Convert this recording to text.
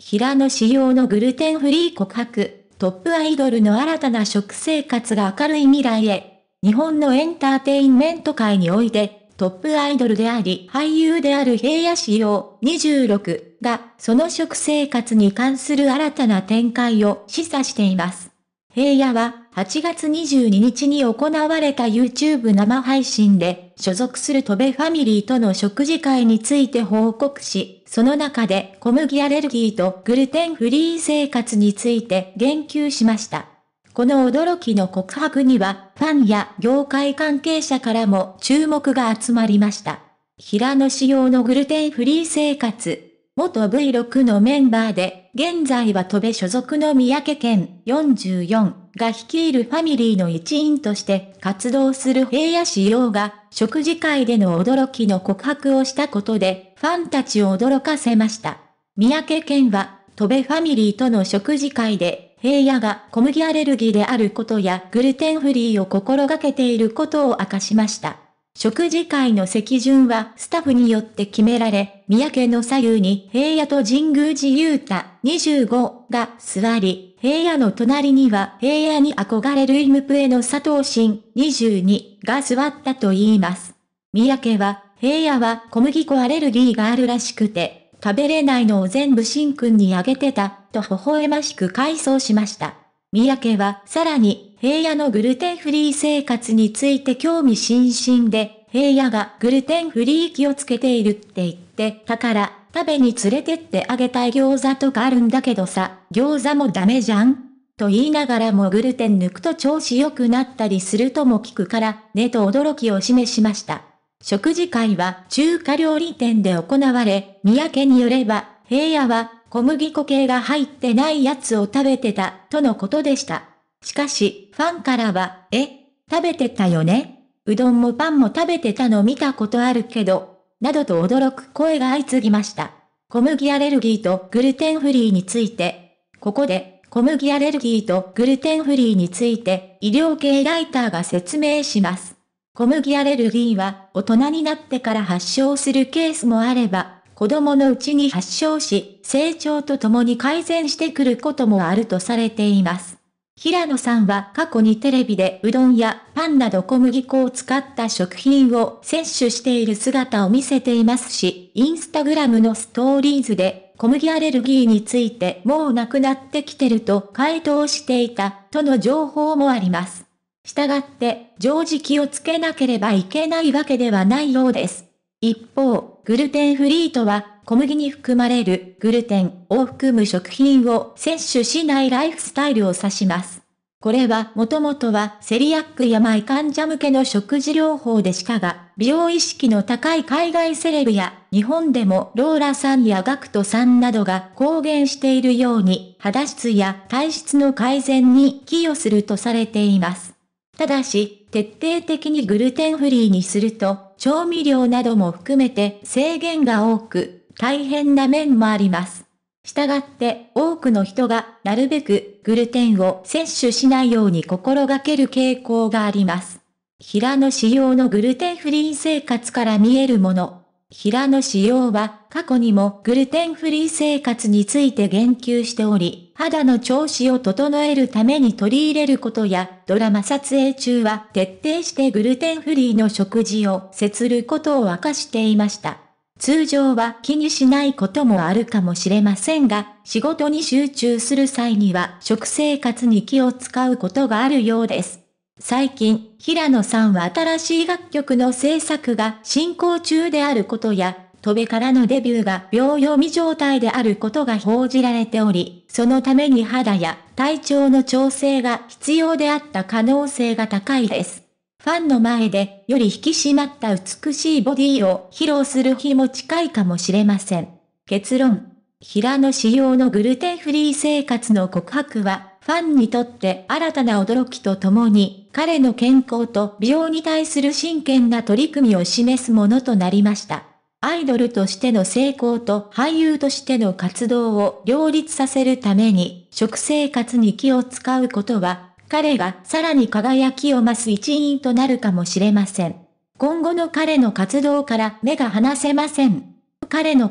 平野仕様のグルテンフリー告白、トップアイドルの新たな食生活が明るい未来へ。日本のエンターテインメント界において、トップアイドルであり俳優である平野仕様26が、その食生活に関する新たな展開を示唆しています。平野は8月22日に行われた YouTube 生配信で所属する戸部ファミリーとの食事会について報告し、その中で小麦アレルギーとグルテンフリー生活について言及しました。この驚きの告白には、ファンや業界関係者からも注目が集まりました。平野仕様のグルテンフリー生活、元 V6 のメンバーで、現在は戸部所属の三宅県44が率いるファミリーの一員として活動する平野市陽が、食事会での驚きの告白をしたことで、ファンたちを驚かせました。三宅県は、戸部ファミリーとの食事会で、平野が小麦アレルギーであることやグルテンフリーを心がけていることを明かしました。食事会の席順はスタッフによって決められ、三宅の左右に平野と神宮寺雄太25が座り、平野の隣には平野に憧れるイムプエの佐藤新22が座ったと言います。三宅は、平野は小麦粉アレルギーがあるらしくて、食べれないのを全部新君にあげてた、と微笑ましく回想しました。三宅はさらに平野のグルテンフリー生活について興味津々で、平野がグルテンフリー気をつけているって言って、だから食べに連れてってあげたい餃子とかあるんだけどさ、餃子もダメじゃんと言いながらもグルテン抜くと調子良くなったりするとも聞くから、ねと驚きを示しました。食事会は中華料理店で行われ、三宅によれば、平野は小麦粉系が入ってないやつを食べてた、とのことでした。しかし、ファンからは、え、食べてたよねうどんもパンも食べてたの見たことあるけど、などと驚く声が相次ぎました。小麦アレルギーとグルテンフリーについて、ここで、小麦アレルギーとグルテンフリーについて、医療系ライターが説明します。小麦アレルギーは、大人になってから発症するケースもあれば、子供のうちに発症し、成長とともに改善してくることもあるとされています。平野さんは過去にテレビでうどんやパンなど小麦粉を使った食品を摂取している姿を見せていますし、インスタグラムのストーリーズで小麦アレルギーについてもうなくなってきてると回答していたとの情報もあります。したがって、常時気をつけなければいけないわけではないようです。一方、グルテンフリーとは、小麦に含まれるグルテンを含む食品を摂取しないライフスタイルを指します。これはもともとはセリアックやマイ患者向けの食事療法でしたが、美容意識の高い海外セレブや、日本でもローラさんやガクトさんなどが公言しているように、肌質や体質の改善に寄与するとされています。ただし、徹底的にグルテンフリーにすると、調味料なども含めて制限が多く、大変な面もあります。したがって多くの人がなるべくグルテンを摂取しないように心がける傾向があります。平野仕様のグルテンフリー生活から見えるもの。平野紫耀は過去にもグルテンフリー生活について言及しており、肌の調子を整えるために取り入れることや、ドラマ撮影中は徹底してグルテンフリーの食事を接ることを明かしていました。通常は気にしないこともあるかもしれませんが、仕事に集中する際には食生活に気を使うことがあるようです。最近、平野さんは新しい楽曲の制作が進行中であることや、戸部からのデビューが秒読み状態であることが報じられており、そのために肌や体調の調整が必要であった可能性が高いです。ファンの前でより引き締まった美しいボディを披露する日も近いかもしれません。結論。平野仕様のグルテンフリー生活の告白は、ファンにとって新たな驚きとともに、彼の健康と美容に対する真剣な取り組みを示すものとなりました。アイドルとしての成功と俳優としての活動を両立させるために、食生活に気を使うことは、彼がさらに輝きを増す一因となるかもしれません。今後の彼の活動から目が離せません。彼の